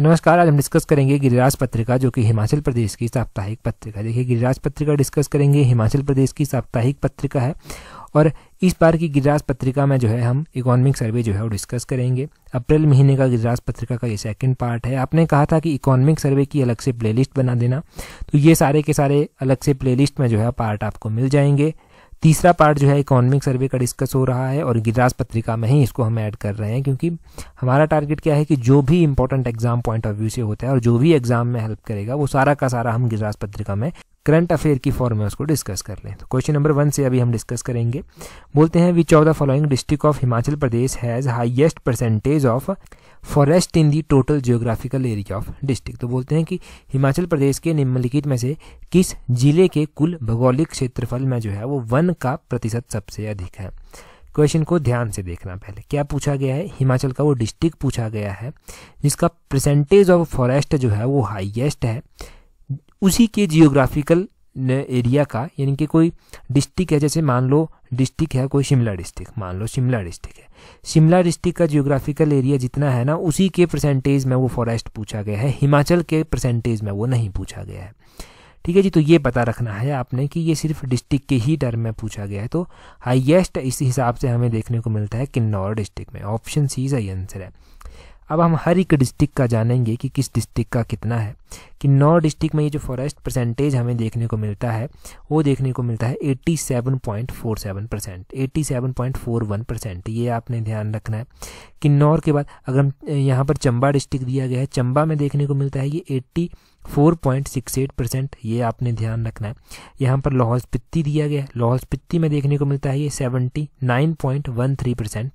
नमस्कार आज हम डिस्कस करेंगे गिरिराज पत्रिका जो कि हिमाचल प्रदेश की साप्ताहिक पत्रिका देखिए गिरिराज पत्रिका डिस्कस करेंगे हिमाचल प्रदेश की साप्ताहिक पत्रिका है और इस बार की गिरिराज पत्रिका में जो है हम इकोनॉमिक सर्वे जो है वो डिस्कस करेंगे अप्रैल महीने का गिरिराज पत्रिका का ये सेकंड पार्ट है आपने कहा था कि इकोनॉमिक सर्वे की अलग से प्लेलिस्ट बना देना तो ये सारे के सारे अलग से प्लेलिस्ट में जो है पार्ट आपको मिल जाएंगे तीसरा पार्ट जो है इकोनॉमिक सर्वे का डिस्कस हो रहा है और गिराज पत्रिका में ही इसको हम ऐड कर रहे हैं क्योंकि हमारा टारगेट क्या है कि जो भी important exam point of view से होता है और जो भी एग्जाम में हेल्प करेगा वो सारा का सारा हम गिराज पत्रिका में करंट अफेयर की फॉर्म में उसको डिस्कस कर लें तो क्वेश्चन नंबर वन से अभी हम डिस्कस करेंगे बोलते हैं which of the following district of Himachal Pradesh has highest percentage of forest in the total geographical area of district तो बोलते हैं कि हिमाचल प्रदेश के निम्नलिखित में से किस जिले के कुल भौगोलिक क्षेत्रफल में जो है वो वन का प्रतिशत सबसे अधिक है क्वेश्चन को ध्यान से देखना पहले क्या पूछा गया है हिमाचल का वो डिस्ट्रिक्ट पूछा गया है जिसका परसेंटेज ऑफ फॉरेस्ट जो है वो हाइएस्ट है उसी के जियोग्राफिकल एरिया का यानी कि कोई डिस्ट्रिक्ट है जैसे मान लो डिस्ट्रिक्ट है कोई शिमला डिस्ट्रिक्ट मान लो शिमला डिस्ट्रिक्ट है शिमला डिस्ट्रिक्ट का जियोग्राफिकल एरिया जितना है ना उसी के परसेंटेज में वो फॉरेस्ट पूछा गया है हिमाचल के परसेंटेज में वो नहीं पूछा गया है ठीक है जी तो ये पता रखना है आपने कि ये सिर्फ डिस्ट्रिक्ट के ही टर्म में पूछा गया है तो हाइएस्ट इस हिसाब से हमें देखने को मिलता है किन्नौर डिस्ट्रिक्ट में ऑप्शन सी सही आंसर है अब हम हर एक डिस्ट्रिक्ट का जानेंगे कि किस डिस्ट्रिक्ट का कितना है कि नौ डिस्ट्रिक्ट में ये जो फॉरेस्ट परसेंटेज हमें देखने को मिलता है वो देखने को मिलता है 87.47 परसेंट एट्टी परसेंट ये आपने ध्यान रखना है किन्नौर के बाद अगर हम यहाँ पर चंबा डिस्ट्रिक्ट दिया गया है चंबा में देखने को मिलता है ये eighty four point six eight percent ये आपने ध्यान रखना है यहाँ पर लाहौल स्पिति दिया गया है लाहौल स्पिति में देखने को मिलता है ये seventy nine point one three percent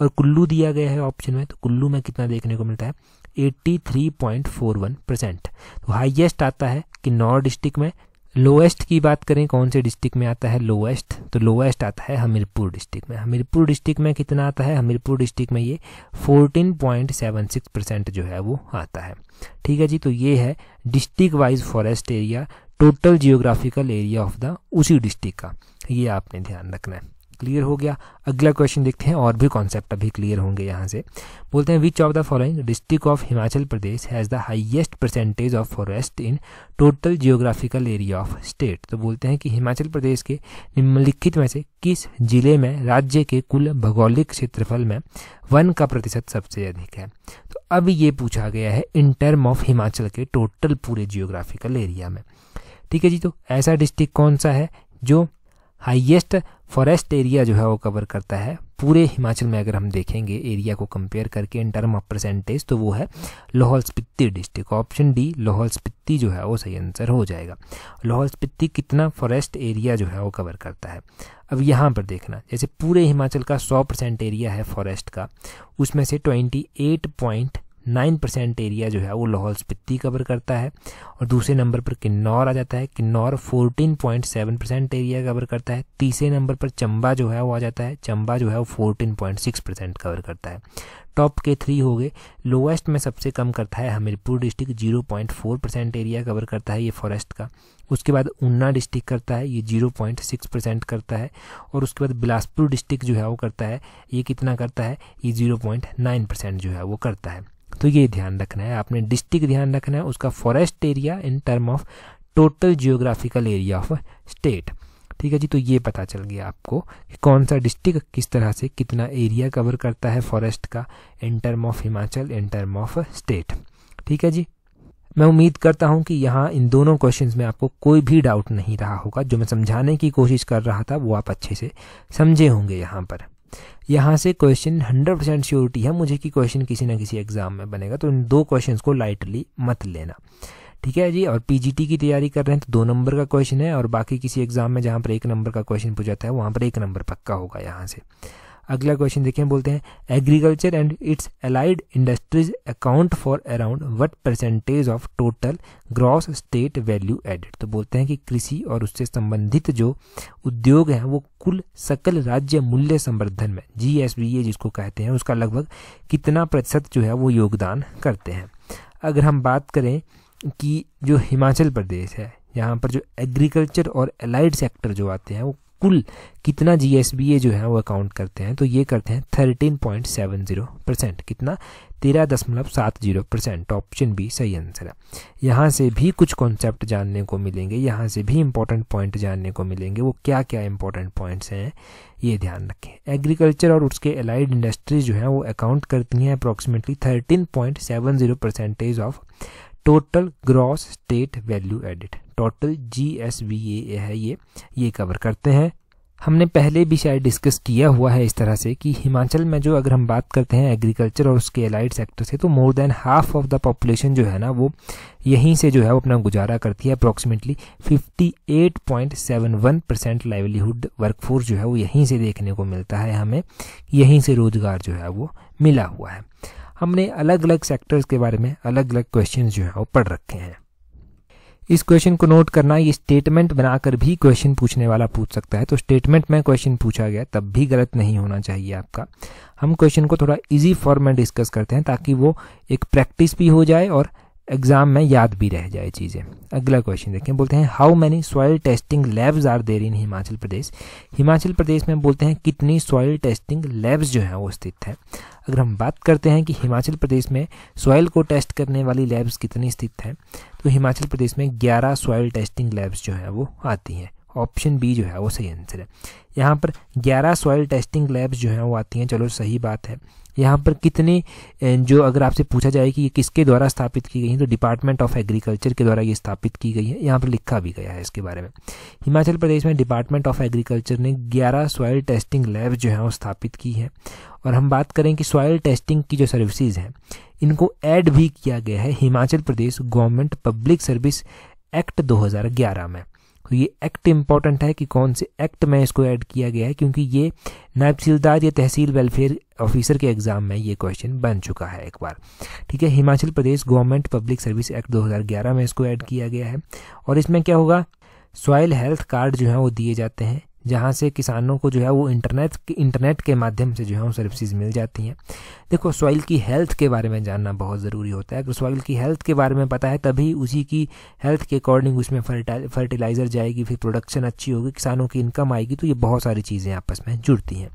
और कुल्लू दिया गया है ऑप्शन में तो कुल्लू में कितना देखने को मिलता है 83.41 परसेंट तो हाईएस्ट आता है किन्नौर डिस्ट्रिक्ट में लोएस्ट की बात करें कौन से डिस्ट्रिक्ट में आता है लोएस्ट तो लोएस्ट आता है हमीरपुर डिस्ट्रिक्ट में हमीरपुर डिस्ट्रिक्ट में कितना आता है हमीरपुर डिस्ट्रिक्ट में ये 14.76 परसेंट जो है वो आता है ठीक है जी तो ये है district wise forest area total geographical area of the उसी डिस्ट्रिक्ट का ये आपने ध्यान रखना है क्लियर हो गया अगला क्वेश्चन देखते हैं और भी कॉन्सेप्ट अभी क्लियर होंगे यहाँ से बोलते हैं which of the following district of Himachal Pradesh has the highest percentage of forest in total geographical area of state तो बोलते हैं कि हिमाचल प्रदेश के निम्नलिखित में से किस जिले में राज्य के कुल भौगोलिक क्षेत्रफल में वन का प्रतिशत सबसे अधिक है तो अब ये पूछा गया है इन टर्म ऑफ हिमाचल के टोटल पूरे जियोग्राफिकल एरिया में ठीक है जी तो ऐसा डिस्ट्रिक्ट कौन सा है जो हाईएस्ट फॉरेस्ट एरिया जो है वो कवर करता है पूरे हिमाचल में अगर हम देखेंगे एरिया को कंपेयर करके इन टर्म ऑफ परसेंटेज तो वो है Lahaul Spiti district option D Lahaul Spiti जो है वो सही आंसर हो जाएगा लाहौल स्पिति कितना फॉरेस्ट एरिया जो है वो कवर करता है अब यहाँ पर देखना जैसे पूरे हिमाचल का सौ परसेंट एरिया है फॉरेस्ट का उसमें से twenty eight point nine percent area जो है वो लाहौल स्पिति कवर करता है और दूसरे नंबर पर किन्नौर आ जाता है Kinnaur fourteen point seven percent area cover करता है तीसरे नंबर पर चंबा जो है वो आ जाता है चंबा जो है वो fourteen point six percent cover करता है टॉप के थ्री हो गए लोवेस्ट में सबसे कम करता है Hamirpur district zero point four percent area cover करता है ये फॉरेस्ट का उसके बाद ऊना डिस्ट्रिक्ट करता है ये जीरो पॉइंट सिक्स परसेंट करता है और उसके बाद बिलासपुर डिस्ट्रिक्ट जो है वो करता है ये कितना करता है ये जीरो पॉइंट नाइन परसेंट जो है वो करता है तो ये ध्यान रखना है आपने डिस्ट्रिक्ट ध्यान रखना है उसका forest area in term of total geographical area of state ठीक है जी तो ये पता चल गया आपको कि कौन सा डिस्ट्रिक्ट किस तरह से कितना एरिया कवर करता है फॉरेस्ट का in term of Himachal in term of state ठीक है जी मैं उम्मीद करता हूं कि यहाँ इन दोनों क्वेश्चंस में आपको कोई भी डाउट नहीं रहा होगा जो मैं समझाने की कोशिश कर रहा था वो आप अच्छे से समझे होंगे यहाँ पर यहाँ से क्वेश्चन 100 परसेंट श्योरिटी है मुझे कि क्वेश्चन किसी ना किसी एग्जाम में बनेगा तो इन दो क्वेश्चंस को लाइटली मत लेना ठीक है जी और पीजीटी की तैयारी कर रहे हैं तो दो नंबर का क्वेश्चन है और बाकी किसी एग्जाम में जहाँ पर एक नंबर का क्वेश्चन पूछा जाता है वहाँ पर एक नंबर पक्का होगा यहाँ से अगला क्वेश्चन देखिए बोलते हैं agriculture and its allied industries account for around what percentage of total gross state value added तो बोलते हैं कि कृषि और उससे संबंधित जो उद्योग हैं वो कुल सकल राज्य मूल्य संवर्धन में जी एस बी ए जिसको कहते हैं उसका लगभग कितना प्रतिशत जो है वो योगदान करते हैं अगर हम बात करें कि जो हिमाचल प्रदेश है यहाँ पर जो एग्रीकल्चर और एलाइड सेक्टर जो आते हैं वो कुल कितना जीएसबीए जो है वो अकाउंट करते हैं तो ये करते हैं thirteen point seven zero percent कितना तेरह दशमलव सात जीरो परसेंट ऑप्शन बी सही आंसर है यहाँ से भी कुछ कॉन्सेप्ट जानने को मिलेंगे यहाँ से भी इंपॉर्टेंट पॉइंट जानने को मिलेंगे वो क्या क्या इंपॉर्टेंट पॉइंट्स हैं ये ध्यान रखें एग्रीकल्चर और उसके अलाइड इंडस्ट्रीज जो हैं वो अकाउंट करती हैं approximately thirteen point seven zero percentage of total gross state value added total G S V A है ये ये कवर करते हैं हमने पहले भी शायद डिस्कस किया हुआ है इस तरह से कि हिमाचल में जो अगर हम बात करते हैं एग्रीकल्चर और उसके अलाइड सेक्टर से तो more than half of the population जो है ना वो यहीं से जो है वो अपना गुजारा करती है अप्रॉक्सीमेटली 58.71 परसेंट लाइवलीहुड वर्कफोर्स जो है वो यहीं से देखने को मिलता है हमें यहीं से रोजगार जो है वो मिला हुआ है हमने अलग अलग सेक्टर्स के बारे में अलग अलग क्वेश्चन जो है वो पढ़ रखे हैं इस क्वेश्चन को नोट करना ये स्टेटमेंट बनाकर भी क्वेश्चन पूछने वाला पूछ सकता है तो स्टेटमेंट में क्वेश्चन पूछा गया तब भी गलत नहीं होना चाहिए आपका हम क्वेश्चन को थोड़ा इजी फॉर्म में डिस्कस करते हैं ताकि वो एक प्रैक्टिस भी हो जाए और एग्जाम में याद भी रह जाए चीज़ें अगला क्वेश्चन देखें बोलते हैं how many soil testing labs are there in Himachal Pradesh Himachal Pradesh में बोलते हैं कितनी सॉयल टेस्टिंग लैब्स जो हैं वो स्थित हैं अगर हम बात करते हैं कि हिमाचल प्रदेश में सॉयल को टेस्ट करने वाली लैब्स कितनी स्थित हैं तो हिमाचल प्रदेश में ग्यारह सॉयल टेस्टिंग लैब्स जो हैं वो आती हैं ऑप्शन बी जो है वो सही आंसर है यहाँ पर ग्यारह सॉयल टेस्टिंग लैब्स जो हैं वो आती हैं चलो सही बात है यहाँ पर कितने जो अगर आपसे पूछा जाए कि ये किसके द्वारा स्थापित की गई है तो डिपार्टमेंट ऑफ एग्रीकल्चर के द्वारा ये स्थापित की गई है यहाँ पर लिखा भी गया है इसके बारे में हिमाचल प्रदेश में डिपार्टमेंट ऑफ एग्रीकल्चर ने ग्यारह सॉयल टेस्टिंग लैब जो है वो स्थापित की है और हम बात करें कि सॉयल टेस्टिंग की जो सर्विसेज हैं इनको ऐड भी किया गया है Himachal Pradesh government public service act दो में तो ये एक्ट इंपॉर्टेंट है कि कौन से एक्ट में इसको ऐड किया गया है क्योंकि ये नायब तहसीलदार या तहसील वेलफेयर ऑफिसर के एग्जाम में ये क्वेश्चन बन चुका है एक बार ठीक है Himachal Pradesh government public service act 2011 में इसको ऐड किया गया है और इसमें क्या होगा सॉयल हेल्थ कार्ड जो है वो दिए जाते हैं जहाँ से किसानों को जो है वो इंटरनेट इंटरनेट के माध्यम से जो है वो सर्विसेज मिल जाती हैं देखो सॉइल की हेल्थ के बारे में जानना बहुत ज़रूरी होता है अगर सॉइल की हेल्थ के बारे में पता है तभी उसी की हेल्थ के अकॉर्डिंग उसमें फर्टिलाइज़र जाएगी फिर प्रोडक्शन अच्छी होगी किसानों की इनकम आएगी तो ये बहुत सारी चीज़ें आपस में जुड़ती हैं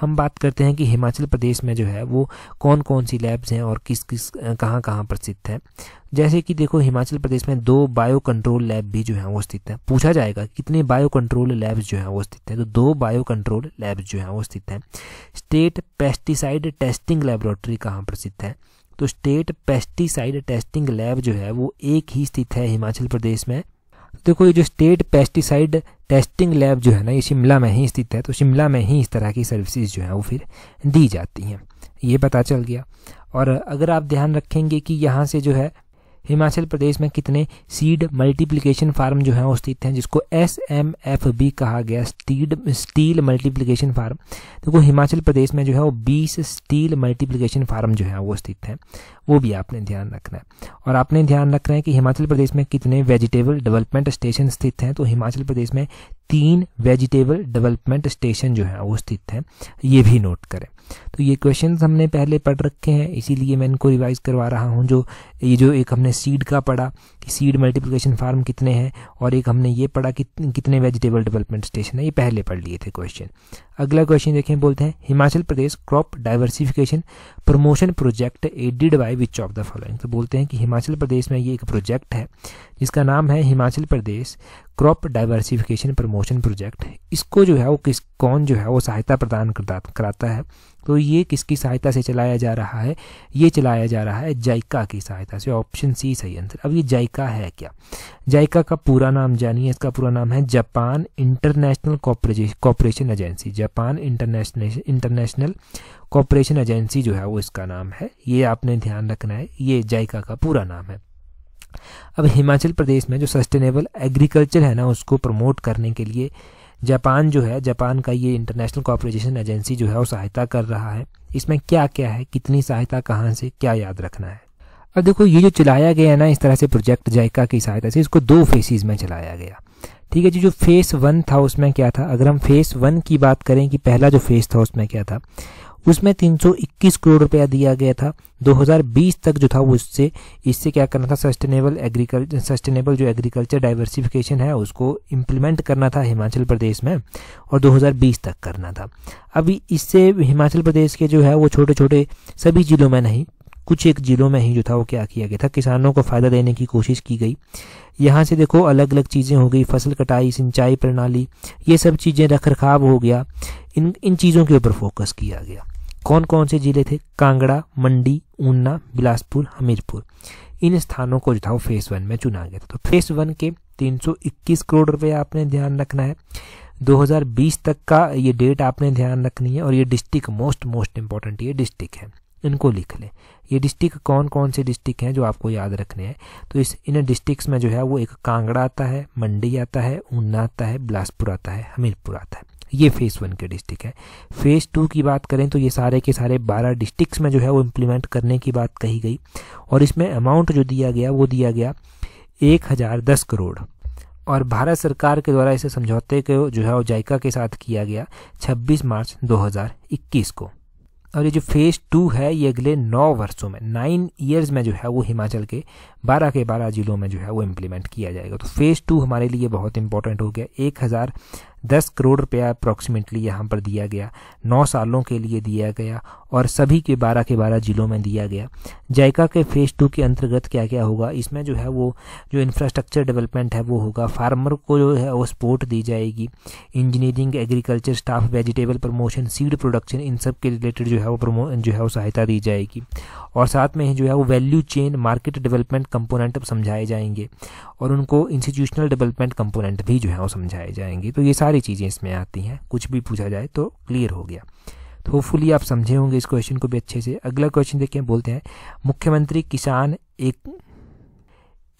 हम बात करते हैं कि हिमाचल प्रदेश में जो है वो कौन कौन सी लैब्स हैं और किस किस कहाँ कहाँ पर स्थित है जैसे कि देखो हिमाचल प्रदेश में दो बायो कंट्रोल लैब भी जो है वो स्थित है पूछा जाएगा कितने बायो कंट्रोल लैब्स जो है वो स्थित हैं तो दो बायो कंट्रोल लैब्स जो है वो स्थित हैं स्टेट पेस्टिसाइड टेस्टिंग लेबोरेटरी कहाँ पर स्थित है तो स्टेट पेस्टिसाइड टेस्टिंग लैब जो है वो एक ही स्थित है हिमाचल प्रदेश में देखो ये जो स्टेट पेस्टिसाइड टेस्टिंग लैब जो है ना ये शिमला में ही स्थित है तो शिमला में ही इस तरह की सर्विसेज जो है वो फिर दी जाती हैं ये पता चल गया और अगर आप ध्यान रखेंगे कि यहाँ से जो है हिमाचल प्रदेश में कितने सीड मल्टीप्लिकेशन फार्म जो हैं वो स्थित हैं जिसको एस एम एफ बी कहा गया स्टीड स्टील मल्टीप्लिकेशन फार्म देखो हिमाचल प्रदेश में जो है वो बीस स्टील मल्टीप्लिकेशन फार्म जो है वो स्थित हैं वो भी आपने ध्यान रखना है और आपने ध्यान रखना है कि हिमाचल प्रदेश में कितने वेजिटेबल डेवलपमेंट स्टेशन स्थित हैं तो हिमाचल प्रदेश में तीन वेजिटेबल डेवलपमेंट स्टेशन जो है वो स्थित है ये भी नोट करें तो ये क्वेश्चन हमने पहले पढ़ रखे हैं इसीलिए मैं इनको रिवाइज करवा रहा हूँ जो ये जो एक हमने सीड का पढ़ा कि सीड मल्टीप्लिकेशन फार्म कितने हैं और एक हमने ये पढ़ा कि कितने वेजिटेबल डेवलपमेंट स्टेशन है ये पहले पढ़ लिए थे क्वेश्चन अगला क्वेश्चन देखें बोलते हैं Himachal Pradesh crop diversification promotion project aided by which of the following तो बोलते हैं कि हिमाचल प्रदेश में ये एक प्रोजेक्ट है जिसका नाम है Himachal Pradesh crop diversification promotion project इसको जो है वो किस कौन जो है वो सहायता प्रदान कराता है तो ये किसकी सहायता से चलाया जा रहा है ये चलाया जा रहा है जायका की सहायता से ऑप्शन सी सही आंसर अब ये जायका है क्या जायका का पूरा नाम जानिए इसका पूरा नाम है Japan international cooperation agency Japan international international cooperation agency जो है वो इसका नाम है ये आपने ध्यान रखना है ये जायका का पूरा नाम है अब हिमाचल प्रदेश में जो सस्टेनेबल एग्रीकल्चर है ना उसको प्रमोट करने के लिए जापान जो है जापान का ये इंटरनेशनल कॉपरेशन एजेंसी जो है वो सहायता कर रहा है इसमें क्या क्या है कितनी सहायता कहाँ से क्या याद रखना है अब देखो ये जो चलाया गया है ना इस तरह से प्रोजेक्ट जायका की सहायता से इसको दो फेसिस में चलाया गया ठीक है जी जो फेस वन था उसमें क्या था अगर हम फेस वन की बात करें कि पहला जो फेस था उसमें क्या था उसमें 321 करोड़ रुपया दिया गया था 2020 तक जो था उससे इससे क्या करना था सस्टेनेबल एग्रीकल्चर सस्टेनेबल जो एग्रीकल्चर डाइवर्सिफिकेशन है उसको इम्प्लीमेंट करना था हिमाचल प्रदेश में और 2020 तक करना था अभी इससे हिमाचल प्रदेश के जो है वो छोटे छोटे सभी जिलों में नहीं कुछ एक जिलों में ही जो था वो क्या किया गया था किसानों को फ़ायदा देने की कोशिश की गई यहाँ से देखो अलग अलग चीज़ें हो गई फसल कटाई सिंचाई प्रणाली ये सब चीज़ें रख रखाव हो गया इन इन चीज़ों के ऊपर फोकस किया गया कौन कौन से जिले थे कांगड़ा मंडी ऊना बिलासपुर हमीरपुर इन स्थानों को जो था वो फेस वन में चुना गया था तो फेस वन के 321 करोड़ रुपए आपने ध्यान रखना है 2020 तक का ये डेट आपने ध्यान रखनी है और ये डिस्ट्रिक्ट मोस्ट मोस्ट इंपॉर्टेंट ये डिस्ट्रिक्ट है इनको लिख लें ये डिस्ट्रिक्ट कौन कौन से डिस्ट्रिक्ट हैं जो आपको याद रखने हैं तो इस इन डिस्ट्रिक्ट में जो है वो एक कांगड़ा आता है मंडी आता है ऊना आता है बिलासपुर आता है हमीरपुर आता है ये फेज़ वन के डिस्ट्रिक्ट है फेज़ टू की बात करें तो ये सारे के सारे बारह डिस्ट्रिक्स में जो है वो इम्प्लीमेंट करने की बात कही गई और इसमें अमाउंट जो दिया गया वो दिया गया एक हज़ार दस करोड़ और भारत सरकार के द्वारा इसे समझौते को जो है वो जायका के साथ किया गया 26 मार्च 2021 को और ये जो फेज़ टू है ये अगले नौ वर्षों में नाइन ईयर्स में जो है वो हिमाचल के बारह के बारह जिलों में जो है वो इम्प्लीमेंट किया जाएगा तो फेज़ टू हमारे लिए बहुत इंपॉर्टेंट हो गया एक हज़ार दस करोड़ रुपया अप्रॉक्सीमेटली यहाँ पर दिया गया नौ सालों के लिए दिया गया और सभी के बारह के बारह जिलों में दिया गया जायका के फेज़ टू के अंतर्गत क्या क्या होगा इसमें जो है वो जो इंफ्रास्ट्रक्चर डेवलपमेंट है वो होगा फार्मर को जो है वो सपोर्ट दी जाएगी engineering agriculture staff vegetable promotion seed production इन सब के रिलेटेड जो है वो प्रमो जो है वो सहायता दी जाएगी और साथ में जो है वो value chain market development component समझाए जाएंगे और उनको इंस्टीट्यूशनल डेवलपमेंट कंपोनेंट भी जो है वो समझाए जाएंगे तो ये सारे सारी चीज़ें इसमें आती हैं कुछ भी पूछा जाए तो क्लियर हो गया तो होपफुली आप समझे होंगे इस क्वेश्चन को भी अच्छे से अगला क्वेश्चन देखें बोलते हैं मुख्यमंत्री किसान एक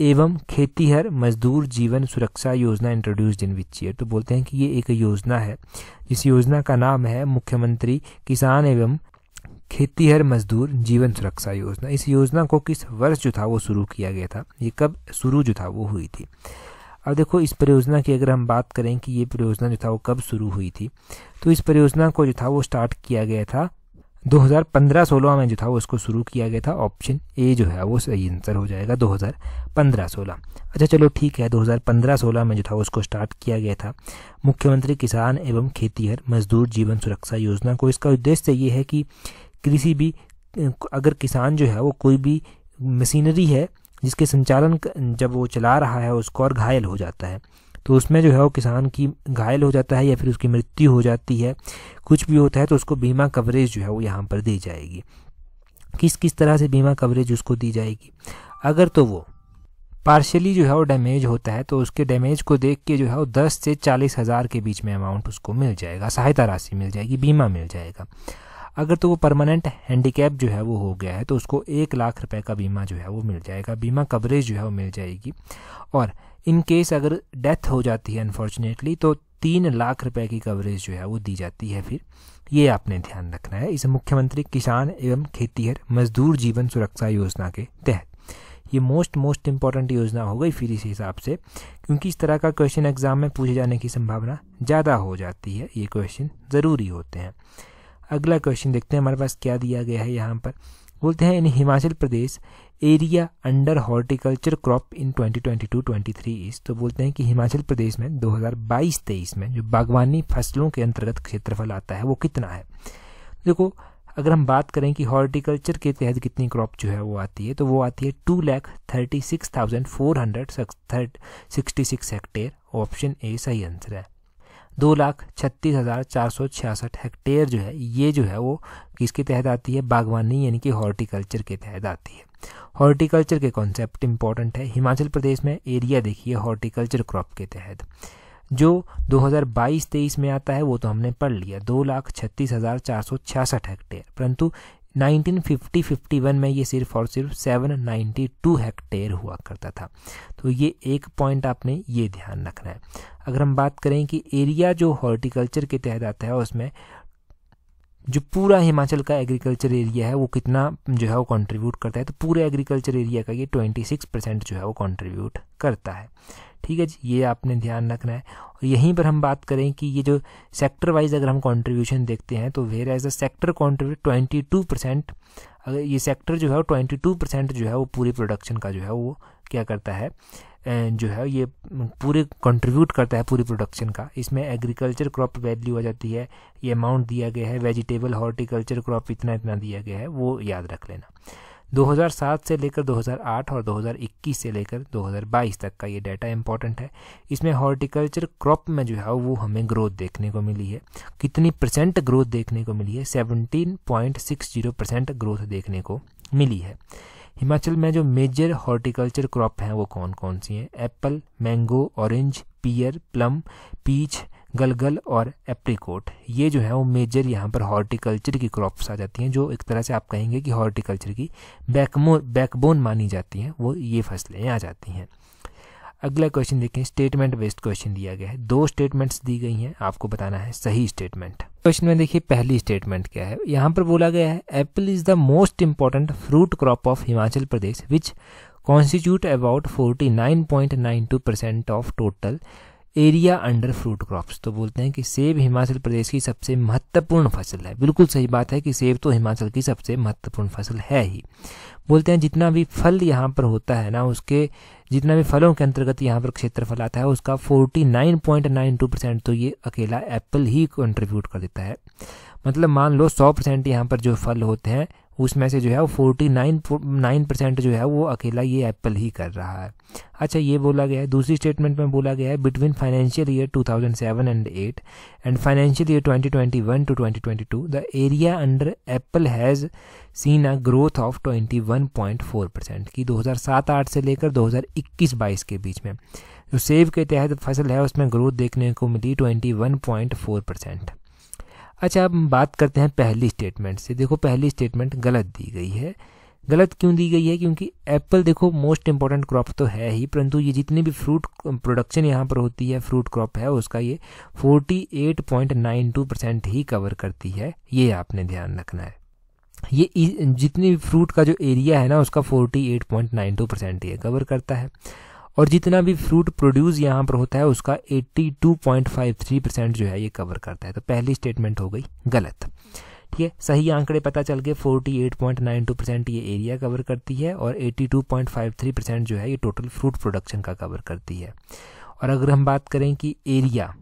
एवं खेतीहर मजदूर जीवन सुरक्षा योजना इंट्रोड्यूस इन विच ईयर तो बोलते हैं कि ये एक योजना है जिस योजना का नाम है मुख्यमंत्री किसान एवं खेतीहर मजदूर जीवन सुरक्षा योजना इस योजना को किस वर्ष जो था वो शुरू किया गया था ये कब शुरू जो था वो हुई थी अब देखो इस परियोजना की अगर हम बात करें कि ये परियोजना जो था वो कब शुरू हुई थी तो इस परियोजना को जो था वो स्टार्ट किया गया था 2015-16 में जो था वो इसको शुरू किया गया था ऑप्शन ए जो है वो सही आंसर हो जाएगा 2015-16 अच्छा चलो ठीक है 2015-16 में जो था उसको स्टार्ट किया गया था मुख्यमंत्री किसान एवं खेतीहर मजदूर जीवन सुरक्षा योजना को इसका उद्देश्य ये है कि कृषि भी अगर किसान जो है वो कोई भी मशीनरी है जिसके संचालन जब वो चला रहा है उसको और घायल हो जाता है तो उसमें जो है वो किसान की घायल हो जाता है या फिर उसकी मृत्यु हो जाती है कुछ भी होता है तो उसको बीमा कवरेज जो है वो यहाँ पर दी जाएगी किस किस तरह से बीमा कवरेज उसको दी जाएगी अगर तो वो पार्शली जो है वो डैमेज होता है तो उसके डैमेज को देख के जो है वो दस से चालीस हज़ार के बीच में अमाउंट उसको मिल जाएगा सहायता राशि मिल जाएगी बीमा मिल जाएगा अगर तो वो परमानेंट हैंडीकैप जो है वो हो गया है तो उसको एक लाख रुपए का बीमा जो है वो मिल जाएगा बीमा कवरेज जो है वो मिल जाएगी और इन केस अगर डेथ हो जाती है अनफॉर्चुनेटली तो तीन लाख रुपए की कवरेज जो है वो दी जाती है फिर ये आपने ध्यान रखना है इसे मुख्यमंत्री किसान एवं खेतीहर मजदूर जीवन सुरक्षा योजना के तहत ये मोस्ट मोस्ट इम्पॉर्टेंट योजना हो गई फिर इस हिसाब से क्योंकि इस तरह का क्वेश्चन एग्जाम में पूछे जाने की संभावना ज़्यादा हो जाती है ये क्वेश्चन ज़रूरी होते हैं अगला क्वेश्चन देखते हैं हमारे पास क्या दिया गया है यहाँ पर बोलते हैं in Himachal Pradesh area under horticulture crop in 2022-23 इस तो बोलते हैं कि हिमाचल प्रदेश में 2022-23 में जो बागवानी फसलों के अंतर्गत क्षेत्रफल आता है वो कितना है देखो अगर हम बात करें कि हॉर्टिकल्चर के तहत कितनी क्रॉप जो है वो आती है तो वो आती है two lakh thirty six thousand four hundred sixty six hectare option A सही आंसर है दो लाख छत्तीस हज़ार चार सौ छियासठ हेक्टेयर जो है ये जो है वो किसके तहत आती है बागवानी यानी कि हॉर्टिकल्चर के तहत आती है हॉर्टिकल्चर के कॉन्सेप्ट इंपॉर्टेंट है हिमाचल प्रदेश में एरिया देखिए हॉर्टिकल्चर क्रॉप के तहत जो 2022-23 में आता है वो तो हमने पढ़ लिया दो लाख छत्तीस हज़ार चार सौ छियासठ हेक्टेयर परंतु 1950-51 में ये सिर्फ और सिर्फ 792 हेक्टेयर हुआ करता था तो ये एक पॉइंट आपने ये ध्यान रखना है अगर हम बात करें कि एरिया जो हॉर्टिकल्चर के तहत आता है उसमें जो पूरा हिमाचल का एग्रीकल्चर एरिया है वो कितना जो है वो कंट्रीब्यूट करता है तो पूरे एग्रीकल्चर एरिया का ये ट्वेंटी सिक्स परसेंट जो है वो कंट्रीब्यूट करता है ठीक है जी ये आपने ध्यान रखना है और यहीं पर हम बात करें कि ये जो सेक्टर वाइज अगर हम कंट्रीब्यूशन देखते हैं तो whereas a sector contribute twenty two percent अगर ये सेक्टर जो है वो ट्वेंटी टू परसेंट जो है वो पूरी प्रोडक्शन का जो है वो क्या करता है जो है ये पूरे कंट्रीब्यूट करता है पूरी प्रोडक्शन का इसमें एग्रीकल्चर क्रॉप वैल्यू आ जाती है ये अमाउंट दिया गया है वेजिटेबल हॉर्टिकल्चर क्रॉप इतना इतना दिया गया है वो याद रख लेना 2007 से लेकर 2008 और 2021 से लेकर 2022 तक का ये डाटा इंपॉर्टेंट है इसमें हॉर्टिकल्चर क्रॉप में जो है वो हमें ग्रोथ देखने को मिली है कितनी परसेंट ग्रोथ देखने को मिली है 17.60 परसेंट ग्रोथ देखने को मिली है हिमाचल में जो मेजर हॉर्टिकल्चर क्रॉप हैं वो कौन कौन सी हैं apple mango orange pear plum peach गलगल और एप्रीकोट ये जो है वो मेजर यहाँ पर हॉर्टिकल्चर की क्रॉप्स आ जाती हैं जो एक तरह से आप कहेंगे कि हॉर्टिकल्चर की बैकमो बैकबोन मानी जाती हैं वो ये फसलें आ जाती हैं अगला क्वेश्चन देखें स्टेटमेंट बेस्ड क्वेश्चन दिया गया है दो स्टेटमेंट्स दी गई हैं आपको बताना है सही स्टेटमेंट क्वेश्चन में देखिए पहली स्टेटमेंट क्या है यहाँ पर बोला गया है apple is the most important fruit crop of Himachal Pradesh which constitute about 49.92 percent of total area under fruit crops तो बोलते हैं कि सेब हिमाचल प्रदेश की सबसे महत्वपूर्ण फसल है बिल्कुल सही बात है कि सेब तो हिमाचल की सबसे महत्वपूर्ण फसल है ही बोलते हैं जितना भी फल यहाँ पर होता है ना उसके जितना भी फलों के अंतर्गत यहाँ पर क्षेत्रफल आता है उसका 49.92 परसेंट तो ये अकेला एप्पल ही कंट्रीब्यूट कर देता है मतलब मान लो 100 परसेंट यहाँ पर जो फल होते हैं उसमें से जो है वो फोर्टी नाइन नाइन परसेंट जो है वो अकेला ये एप्पल ही कर रहा है अच्छा ये बोला गया है दूसरी स्टेटमेंट में बोला गया है between financial year 2007 and 8 and financial year 2021 to 2022 the area under apple has seen a growth of 21.4 percent की 2007-8 से लेकर 2021-22 के बीच में जो सेब के तहत फसल है उसमें ग्रोथ देखने को मिली फोर परसेंट अच्छा अब बात करते हैं पहली स्टेटमेंट से देखो पहली स्टेटमेंट गलत दी गई है गलत क्यों दी गई है क्योंकि एप्पल देखो मोस्ट इंपॉर्टेंट क्रॉप तो है ही परंतु ये जितनी भी फ्रूट प्रोडक्शन यहाँ पर होती है फ्रूट क्रॉप है उसका ये 48.92 परसेंट ही कवर करती है ये आपने ध्यान रखना है ये जितनी फ्रूट का जो एरिया है ना उसका 48.92 परसेंट ये कवर करता है और जितना भी फ्रूट प्रोड्यूस यहाँ पर होता है उसका 82.53 परसेंट जो है ये कवर करता है तो पहली स्टेटमेंट हो गई गलत ठीक है सही आंकड़े पता चल गए 48.92 परसेंट ये एरिया कवर करती है और 82.53 परसेंट जो है ये टोटल फ्रूट प्रोडक्शन का कवर करती है और अगर हम बात करें कि एरिया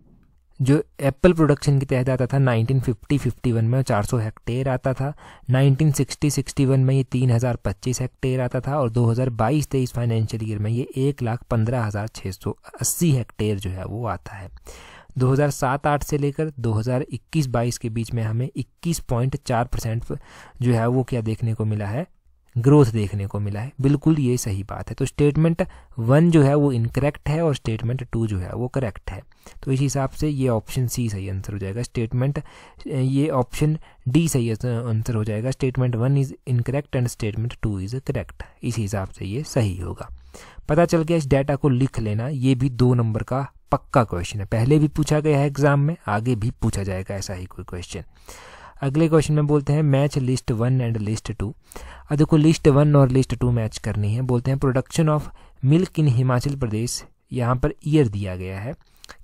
जो एप्पल प्रोडक्शन के तहत आता था 1950-51 में 400 हेक्टेयर आता था 1960-61 में ये 3025 हेक्टेयर आता था और 2022-23 फाइनेंशियल ईयर में ये एक लाख पंद्रह हज़ार छः सौ अस्सी हेक्टेयर जो है वो आता है 2007-8 से लेकर 2021-22 के बीच में हमें 21.4 परसेंट जो है वो क्या देखने को मिला है ग्रोथ देखने को मिला है बिल्कुल ये सही बात है तो स्टेटमेंट वन जो है वो इनकरेक्ट है और स्टेटमेंट टू जो है वो करेक्ट है तो इस हिसाब से ये ऑप्शन सी सही आंसर हो जाएगा स्टेटमेंट ये ऑप्शन डी सही आंसर हो जाएगा statement one is incorrect and statement two is correct इस हिसाब से ये सही होगा पता चल गया इस डाटा को लिख लेना ये भी दो नंबर का पक्का क्वेश्चन है पहले भी पूछा गया है एग्जाम में आगे भी पूछा जाएगा ऐसा ही कोई क्वेश्चन अगले क्वेश्चन में बोलते हैं match list one and list two अब देखो लिस्ट वन और लिस्ट टू मैच करनी है बोलते हैं production of milk in Himachal Pradesh यहाँ पर ईयर दिया गया है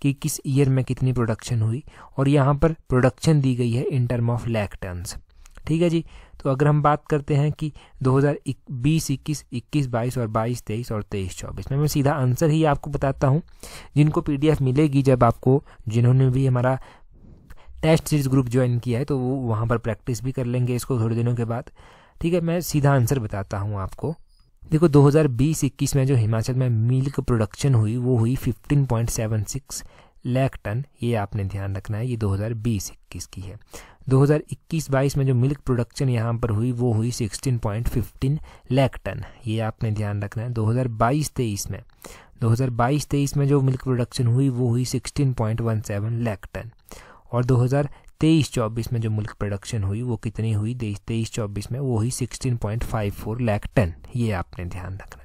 कि किस ईयर में कितनी प्रोडक्शन हुई और यहाँ पर प्रोडक्शन दी गई है in term of lakh tonnes ठीक है जी तो अगर हम बात करते हैं कि 2020 21 21 22 और 22 23 और 23 24 में मैं सीधा आंसर ही आपको बताता हूँ जिनको पीडीएफ मिलेगी जब आपको जिन्होंने भी हमारा टेस्ट सीरीज ग्रुप ज्वाइन किया है तो वो वहाँ पर प्रैक्टिस भी कर लेंगे इसको थोड़े दिनों के बाद ठीक है मैं सीधा आंसर बताता हूँ आपको देखो 2020-21 में जो हिमाचल में मिल्क प्रोडक्शन हुई वो हुई 15.76 लाख टन ये आपने ध्यान रखना है ये 2020-21 की है 2021-22 में जो मिल्क प्रोडक्शन यहाँ पर हुई वो हुई 16.15 लाख टन ये आपने ध्यान रखना है 2022-23 में 2022-23 में जो मिल्क प्रोडक्शन हुई वो हुई 16.17 लाख टन और 2023-24 में जो मिल्क प्रोडक्शन हुई वो कितनी हुई तेईस चौबीस में वो हुई सिक्सटीन लाख टन ये आपने ध्यान रखना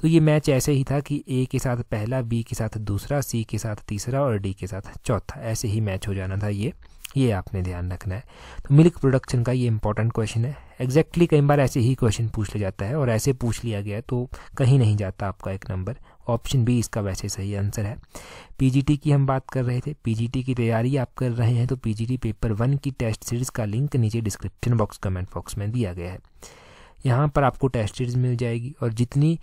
तो ये मैच ऐसे ही था कि ए के साथ पहला बी के साथ दूसरा सी के साथ तीसरा और डी के साथ चौथा ऐसे ही मैच हो जाना था ये ये आपने ध्यान रखना है तो मिल्क प्रोडक्शन का ये इंपॉर्टेंट क्वेश्चन है एग्जैक्टली exactly कई बार ऐसे ही क्वेश्चन पूछ लिया जाता है और ऐसे पूछ लिया गया तो कहीं नहीं जाता आपका एक नंबर ऑप्शन बी इसका वैसे सही आंसर है पीजीटी की हम बात कर रहे थे पीजीटी की तैयारी आप कर रहे हैं तो पीजीटी पेपर वन की टेस्ट सीरीज़ का लिंक नीचे डिस्क्रिप्शन बॉक्स कमेंट बॉक्स में दिया गया है यहाँ पर आपको टेस्ट सीरीज मिल जाएगी और जितनी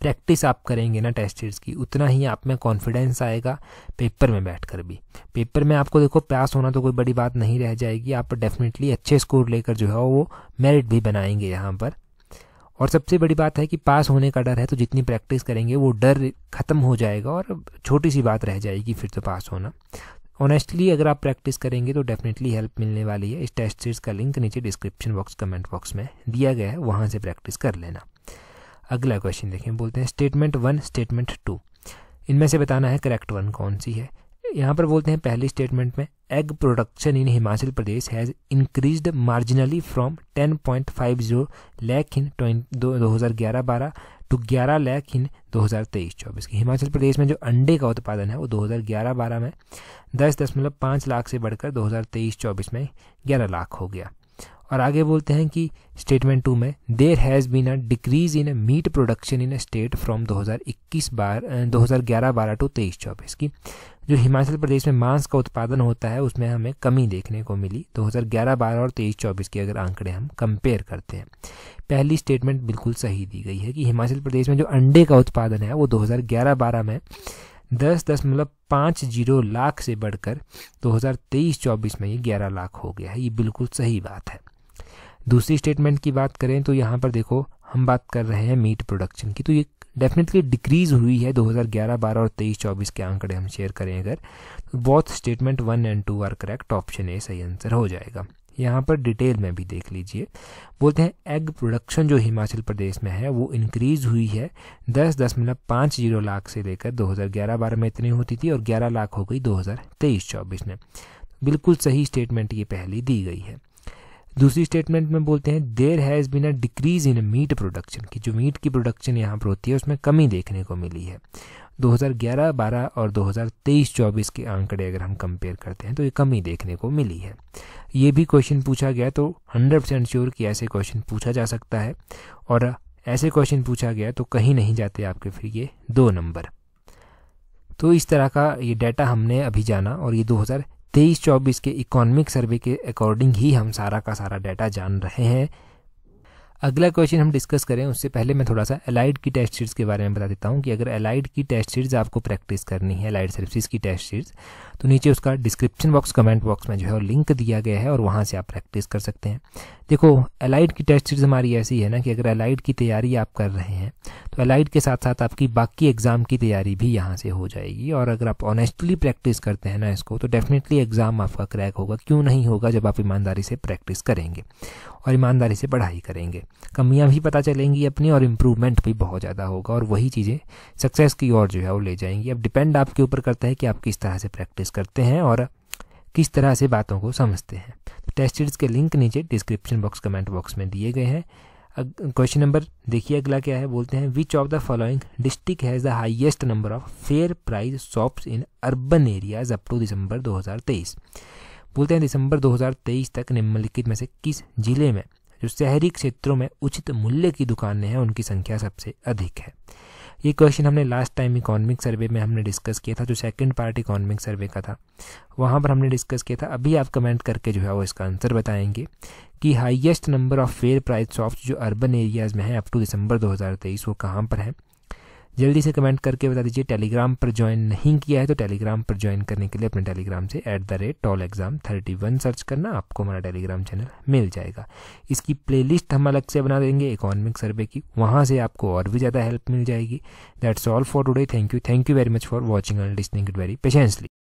प्रैक्टिस आप करेंगे ना टेस्ट सीरीज की उतना ही आप में कॉन्फिडेंस आएगा पेपर में बैठकर भी पेपर में आपको देखो पास होना तो कोई बड़ी बात नहीं रह जाएगी आप डेफिनेटली अच्छे स्कोर लेकर जो है वो मेरिट भी बनाएंगे यहाँ पर और सबसे बड़ी बात है कि पास होने का डर है तो जितनी प्रैक्टिस करेंगे वो डर खत्म हो जाएगा और छोटी सी बात रह जाएगी फिर तो पास होना ऑनेस्टली अगर आप प्रैक्टिस करेंगे तो डेफिनेटली हेल्प मिलने वाली है इस टेस्ट सीरीज का लिंक नीचे डिस्क्रिप्शन बॉक्स कमेंट बॉक्स में दिया गया है वहाँ से प्रैक्टिस कर लेना अगला क्वेश्चन देखें बोलते हैं स्टेटमेंट वन स्टेटमेंट टू इनमें से बताना है करेक्ट वन कौन सी है यहाँ पर बोलते हैं पहली स्टेटमेंट में egg production in Himachal Pradesh has increase marginally from 10.50 lakh in दो हज़ार ग्यारह बारह टू ग्यारह लाख इन 2023 चौबीस की हिमाचल प्रदेश में जो अंडे का उत्पादन है वो 2011-12 में दस दशमलव पाँच लाख से बढ़कर 2023-24 में 11 लाख हो गया और आगे बोलते हैं कि स्टेटमेंट टू में there has been a decrease in meat production in a state from 2021 बार 2011 12 टू 23 24 की जो हिमाचल प्रदेश में मांस का उत्पादन होता है उसमें हमें कमी देखने को मिली 2011 बारह और तेईस चौबीस के अगर आंकड़े हम कंपेयर करते हैं पहली स्टेटमेंट बिल्कुल सही दी गई है कि हिमाचल प्रदेश में जो अंडे का उत्पादन है वो 2011 बारह में दस दशमलव पाँच जीरो लाख से बढ़कर 2023-24 में ये ग्यारह लाख हो गया है ये बिल्कुल सही बात है दूसरी स्टेटमेंट की बात करें तो यहाँ पर देखो हम बात कर रहे हैं मीट प्रोडक्शन की तो ये डेफिनेटली डिक्रीज हुई है 2011 12 और 23 24 के आंकड़े हम शेयर करें अगर तो बहुत statement one and two are correct option A सही आंसर हो जाएगा यहाँ पर डिटेल में भी देख लीजिए बोलते हैं एग प्रोडक्शन जो हिमाचल प्रदेश में है वो इंक्रीज हुई है दस दशमलव पाँच जीरो लाख से लेकर 2011 बारह में इतनी होती थी और 11 लाख हो गई 2023-24 में बिल्कुल सही स्टेटमेंट ये पहली दी गई है दूसरी स्टेटमेंट में बोलते हैं there has been a decrease in meat production की जो मीट की प्रोडक्शन यहाँ पर होती है उसमें कमी देखने को मिली है 2011, 12 और 2023, 24 के आंकड़े अगर हम कंपेयर करते हैं तो ये कमी देखने को मिली है ये भी क्वेश्चन पूछा गया तो 100 परसेंट श्योर कि ऐसे क्वेश्चन पूछा जा सकता है और ऐसे क्वेश्चन पूछा गया तो कहीं नहीं जाते आपके फिर ये दो नंबर तो इस तरह का ये डाटा हमने अभी जाना और ये 2000 तेईस चौबीस के इकोनॉमिक सर्वे के अकॉर्डिंग ही हम सारा का सारा डाटा जान रहे हैं अगला क्वेश्चन हम डिस्कस करें उससे पहले मैं थोड़ा सा एलाइड की टेस्ट शीट्स के बारे में बता देता हूँ कि अगर एलाइड की टेस्ट शीट्स आपको प्रैक्टिस करनी है एलाइड सर्विसेज की टेस्ट शीट्स तो नीचे उसका डिस्क्रिप्शन बॉक्स कमेंट बॉक्स में जो है लिंक दिया गया है और वहाँ से आप प्रैक्टिस कर सकते हैं देखो एलाइड की टेस्ट शीट्स हमारी ऐसी है ना कि अगर एलाइड की तैयारी आप कर रहे हैं तो एलाइड के साथ साथ आपकी बाकी एग्ज़ाम की तैयारी भी यहाँ से हो जाएगी और अगर आप ऑनेस्टली प्रैक्टिस करते हैं ना इसको तो डेफिनेटली एग्ज़ाम आपका क्रैक होगा क्यों नहीं होगा जब आप ईमानदारी से प्रैक्टिस करेंगे और ईमानदारी से पढ़ाई करेंगे कमियां भी पता चलेंगी अपनी और इम्प्रूवमेंट भी बहुत ज़्यादा होगा और वही चीज़ें सक्सेस की ओर जो है वो ले जाएंगी अब डिपेंड आपके ऊपर करता है कि आप किस तरह से प्रैक्टिस करते हैं और किस तरह से बातों को समझते हैं तो टेस्ट सीरीज के लिंक नीचे डिस्क्रिप्शन बॉक्स कमेंट बॉक्स में दिए गए हैं क्वेश्चन नंबर देखिए अगला क्या है बोलते हैं which of the following district has the highest number of fair price shops in urban areas up to December 2023 बोलते हैं दिसंबर 2023 तक निम्नलिखित में से किस जिले में जो शहरी क्षेत्रों में उचित मूल्य की दुकानें हैं उनकी संख्या सबसे अधिक है ये क्वेश्चन हमने लास्ट टाइम इकोनॉमिक सर्वे में हमने डिस्कस किया था जो सेकंड पार्ट इकोनॉमिक सर्वे का था वहाँ पर हमने डिस्कस किया था अभी आप कमेंट करके जो है वो इसका आंसर बताएंगे कि highest number of fair price shops जो अर्बन एरियाज़ में हैं अप टू दिसंबर 2023 वो कहाँ पर हैं जल्दी से कमेंट करके बता दीजिए टेलीग्राम पर ज्वाइन नहीं किया है तो टेलीग्राम पर ज्वाइन करने के लिए अपने टेलीग्राम से at the rate tall exam thirty one search करना आपको हमारा टेलीग्राम चैनल मिल जाएगा इसकी प्लेलिस्ट हम अलग से बना देंगे इकोनॉमिक सर्वे की वहाँ से आपको और भी ज़्यादा हेल्प मिल जाएगी that's all for today thank you thank you very much for watching and listening it very patiently